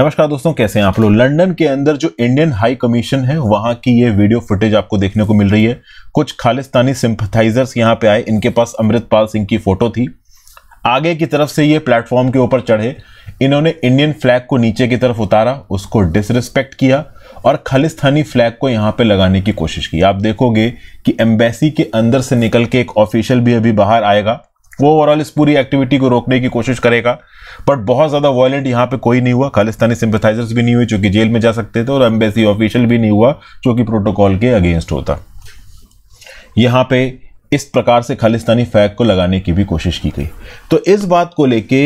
नमस्कार दोस्तों कैसे हैं आप लोग लंदन के अंदर जो इंडियन हाई कमीशन है वहां की ये वीडियो फुटेज आपको देखने को मिल रही है कुछ खालिस्तानी सिंपथाइजर्स यहां पे आए इनके पास अमृतपाल सिंह की फोटो थी आगे की तरफ से ये प्लेटफॉर्म के ऊपर चढ़े इन्होंने इंडियन फ्लैग को नीचे की तरफ उतारा उसको डिसरिस्पेक्ट किया और खालिस्तानी फ्लैग को यहाँ पे लगाने की कोशिश की आप देखोगे कि एम्बेसी के अंदर से निकल के एक ऑफिशियल भी अभी बाहर आएगा वो ओवरऑल इस पूरी एक्टिविटी को रोकने की कोशिश करेगा बट बहुत ज़्यादा वॉयेंट यहाँ पे कोई नहीं हुआ खालिस्तानी सिंपथाइजर्स भी नहीं हुए जो कि जेल में जा सकते थे और एम्बेसी ऑफिशियल भी नहीं हुआ जो कि प्रोटोकॉल के अगेंस्ट होता यहाँ पे इस प्रकार से खालिस्तानी फैग को लगाने की भी कोशिश की गई तो इस बात को लेके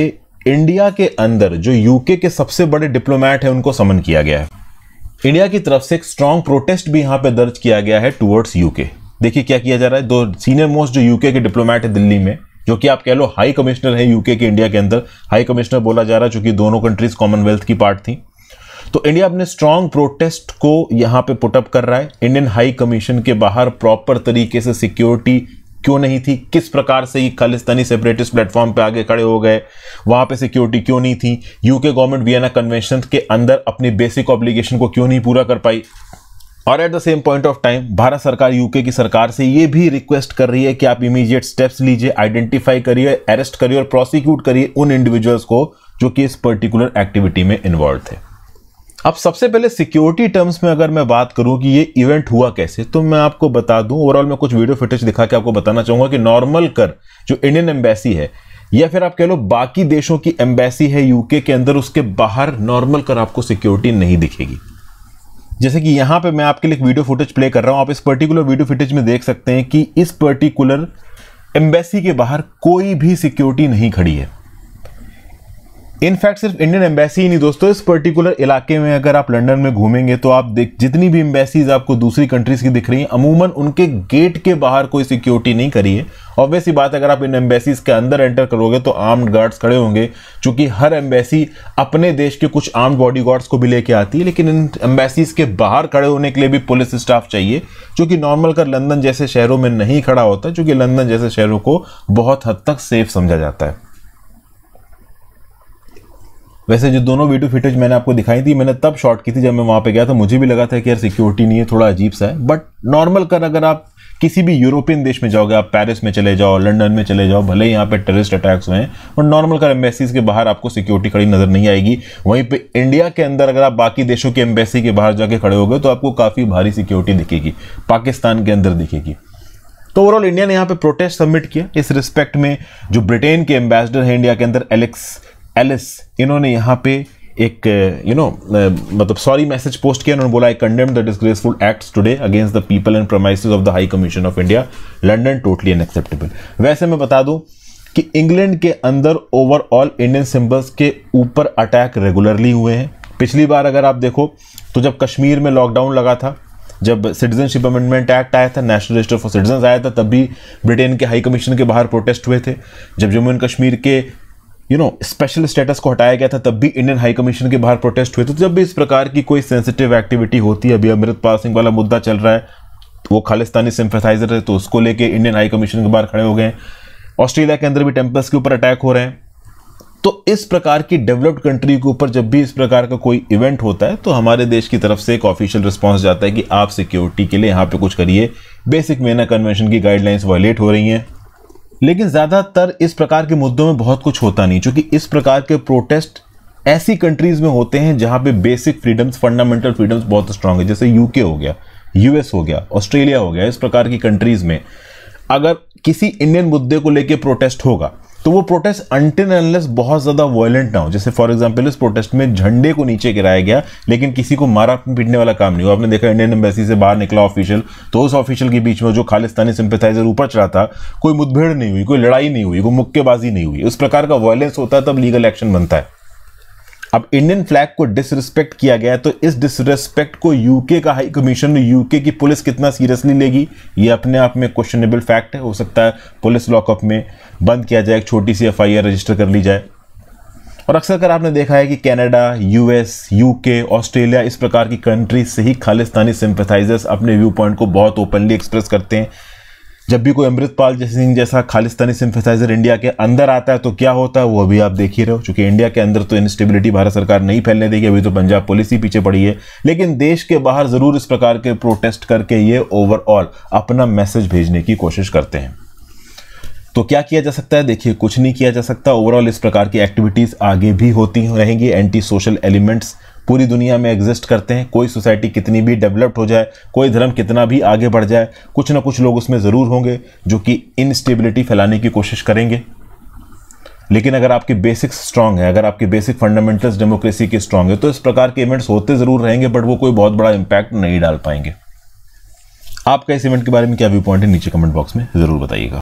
इंडिया के अंदर जो यूके के सबसे बड़े डिप्लोमैट हैं उनको समन किया गया है इंडिया की तरफ से एक स्ट्रांग प्रोटेस्ट भी यहाँ पे दर्ज किया गया है टुवर्ड्स यूके देखिए क्या किया जा रहा है दो सीनियर मोस्ट जो यूके के डिप्लोमैट है दिल्ली में जो कि आप कह लो हाई कमिश्नर है यूके के इंडिया के अंदर हाई कमिश्नर बोला जा रहा है चूंकि दोनों कंट्रीज कॉमनवेल्थ की पार्ट थी तो इंडिया अपने स्ट्रांग प्रोटेस्ट को यहाँ पे पुटअप कर रहा है इंडियन हाई कमीशन के बाहर प्रॉपर तरीके से सिक्योरिटी क्यों नहीं थी किस प्रकार से ये खालिस्तानी सेपरेटिस्ट प्लेटफॉर्म पे आगे खड़े हो गए वहां पे सिक्योरिटी क्यों नहीं थी यूके गवर्नमेंट वियना कन्वेंशन के अंदर अपनी बेसिक ऑब्लिगेशन को क्यों नहीं पूरा कर पाई और at the same point of time Bharat सरकार यूके की सरकार से ये भी रिक्वेस्ट कर रही है कि आप इमीडिएट स्टेप्स लीजिए आइडेंटिफाई करिए अरेस्ट करिए और प्रोसिक्यूट करिए उन इंडिविजुअल्स को जो कि इस पर्टिकुलर एक्टिविटी में इन्वॉल्व थे अब सबसे पहले सिक्योरिटी टर्म्स में अगर मैं बात करूं कि ये इवेंट हुआ कैसे तो मैं आपको बता दूं ओवरऑल मैं कुछ वीडियो फुटेज दिखा के आपको बताना चाहूंगा कि नॉर्मल कर जो इंडियन एम्बेसी है या फिर आप कह लो बाकी देशों की एम्बेसी है यूके के अंदर उसके बाहर नॉर्मल कर आपको सिक्योरिटी नहीं दिखेगी जैसे कि यहाँ पे मैं आपके लिए वीडियो फुटेज प्ले कर रहा हूँ आप इस पर्टिकुलर वीडियो फुटेज में देख सकते हैं कि इस पर्टिकुलर एम्बेसी के बाहर कोई भी सिक्योरिटी नहीं खड़ी है इनफैक्ट सिर्फ इंडियन एम्बेसी ही नहीं दोस्तों इस पर्टिकुलर इलाके में अगर आप लंदन में घूमेंगे तो आप देख जितनी भी एम्बेसीज आपको दूसरी कंट्रीज की दिख रही हैं अमूमन उनके गेट के बाहर कोई सिक्योरिटी नहीं करी है ऑब्वियसली बात अगर आप इन एम्बेसीज के अंदर एंटर करोगे तो आर्म्ड गार्ड्स खड़े होंगे चूंकि हर एम्बेसी अपने देश के कुछ आर्म्ड बॉडी गार्ड्स को भी लेके आती है लेकिन इन एम्बेसीज के बाहर खड़े होने के लिए भी पुलिस स्टाफ चाहिए चूंकि नॉर्मल कर लंदन जैसे शहरों में नहीं खड़ा होता चूंकि लंदन जैसे शहरों को बहुत हद तक सेफ समझा जाता है वैसे जो दोनों वीडियो फुटेज मैंने आपको दिखाई थी मैंने तब शॉट की थी जब मैं वहाँ पे गया था मुझे भी लगा था कि यार सिक्योरिटी नहीं है थोड़ा अजीब सा है बट नॉर्मल कर अगर आप किसी भी यूरोपियन देश में जाओगे आप पेरिस में चले जाओ लंदन में चले जाओ भले यहाँ पे टेररिस्ट अटैक्स हुए हैं और नॉर्मल कर एम्बेसीज के बाहर आपको सिक्योरिटी खड़ी नजर नहीं आएगी वहीं पे इंडिया के अंदर अगर आप बाकी देशों के एम्बेसी के बाहर जाके खड़े हो गए तो आपको काफ़ी भारी सिक्योरिटी दिखेगी पाकिस्तान के अंदर दिखेगी तो ओवरऑल इंडिया ने यहाँ पे प्रोटेस्ट सबमिट किया इस रिस्पेक्ट में जो ब्रिटेन के एम्बेसडर हैं इंडिया के अंदर एलेक्स एलिस इन्होंने यहाँ पे एक यू नो मतलब सॉरी मैसेज पोस्ट किया उन्होंने बोला I condemn the disgraceful acts today against the people and promise of the high commission of India London totally unacceptable वैसे मैं बता दूं कि इंग्लैंड के अंदर ओवरऑल इंडियन सिंबल्स के ऊपर अटैक रेगुलरली हुए हैं पिछली बार अगर आप देखो तो जब कश्मीर में लॉकडाउन लगा था जब सिटीजनशिप अमेंडमेंट एक्ट आया था नेशनल रजिस्टर फॉर सिटीजन आया था तब भी ब्रिटेन के हाई कमीशन के बाहर प्रोटेस्ट हुए थे जब जम्मू एंड कश्मीर के यू नो स्पेशल स्टेटस को हटाया गया था तब भी इंडियन हाई कमीशन के बाहर प्रोटेस्ट हुए थे तो जब भी इस प्रकार की कोई सेंसिटिव एक्टिविटी होती है अभी अमृतपाल सिंह वाला मुद्दा चल रहा है तो वो खालिस्तानी सिंफेसाइजर है तो उसको लेके इंडियन हाई कमीशन के बाहर खड़े हो गए ऑस्ट्रेलिया के अंदर भी टेम्पल्स के ऊपर अटैक हो रहे हैं तो इस प्रकार की डेवलप्ड कंट्री के ऊपर जब भी इस प्रकार का कोई इवेंट होता है तो हमारे देश की तरफ से एक ऑफिशियल रिस्पॉन्स जाता है कि आप सिक्योरिटी के लिए यहाँ पे कुछ करिए बेसिक मेना कन्वेंशन की गाइडलाइंस वायलेट हो रही हैं लेकिन ज़्यादातर इस प्रकार के मुद्दों में बहुत कुछ होता नहीं क्योंकि इस प्रकार के प्रोटेस्ट ऐसी कंट्रीज में होते हैं जहाँ पे बेसिक फ्रीडम्स फंडामेंटल फ्रीडम्स बहुत स्ट्रांग है जैसे यूके हो गया यूएस हो गया ऑस्ट्रेलिया हो गया इस प्रकार की कंट्रीज में अगर किसी इंडियन मुद्दे को लेकर प्रोटेस्ट होगा तो वो प्रोटेस्ट अनटिन अनलेस बहुत ज़्यादा वायलेंट ना हो जैसे फॉर एग्जाम्पल इस प्रोटेस्ट में झंडे को नीचे गिराया गया लेकिन किसी को मारा पीटने वाला काम नहीं हुआ आपने देखा इंडियन एम्बेसी से बाहर निकला ऑफिशियल तो उस ऑफिशियल के बीच में जो खालिस्तानी सिंपथाइजर ऊपर चढ़ा था कोई मुठभेड़ नहीं हुई कोई लड़ाई नहीं हुई कोई मुक्केबाजी नहीं हुई उस प्रकार का वायलेंस होता है तब लीगल एक्शन बनता है अब इंडियन फ्लैग को डिसरिस्पेक्ट किया गया तो इस डिसरिस्पेक्ट को यूके का हाई कमीशन यूके की पुलिस कितना सीरियसली लेगी ये अपने आप में क्वेश्चनेबल फैक्ट है हो सकता है पुलिस लॉकअप में बंद किया जाए एक छोटी सी एफ रजिस्टर कर ली जाए और अक्सर कर आपने देखा है कि कनाडा, यूएस यूके ऑस्ट्रेलिया इस प्रकार की कंट्री से ही खालिस्तानी सिंपथाइजर्स अपने व्यू पॉइंट को बहुत ओपनली एक्सप्रेस करते हैं जब भी कोई अमृतपाल सिंह जैसा खालिस्तानी सिंफेसाइजर इंडिया के अंदर आता है तो क्या होता है वो अभी आप देख ही रहे हो चूंकि इंडिया के अंदर तो इनस्टेबिलिटी भारत सरकार नहीं फैलने देगी अभी तो पंजाब पुलिस ही पीछे पड़ी है लेकिन देश के बाहर जरूर इस प्रकार के प्रोटेस्ट करके ये ओवरऑल अपना मैसेज भेजने की कोशिश करते हैं तो क्या किया जा सकता है देखिए कुछ नहीं किया जा सकता ओवरऑल इस प्रकार की एक्टिविटीज़ आगे भी होती रहेंगी एंटी सोशल एलिमेंट्स पूरी दुनिया में एग्जिस्ट करते हैं कोई सोसाइटी कितनी भी डेवलप्ड हो जाए कोई धर्म कितना भी आगे बढ़ जाए कुछ ना कुछ लोग उसमें ज़रूर होंगे जो कि इनस्टेबिलिटी फैलाने की कोशिश करेंगे लेकिन अगर आपके बेसिक्स स्ट्रांग है अगर आपके बेसिक फंडामेंटल्स डेमोक्रेसी के स्ट्रांग है तो इस प्रकार के इवेंट्स होते ज़रूर रहेंगे बट वो कोई बहुत बड़ा इम्पैक्ट नहीं डाल पाएंगे आपका इस इवेंट के बारे में क्या व्यू पॉइंट है नीचे कमेंट बॉक्स में ज़रूर बताइएगा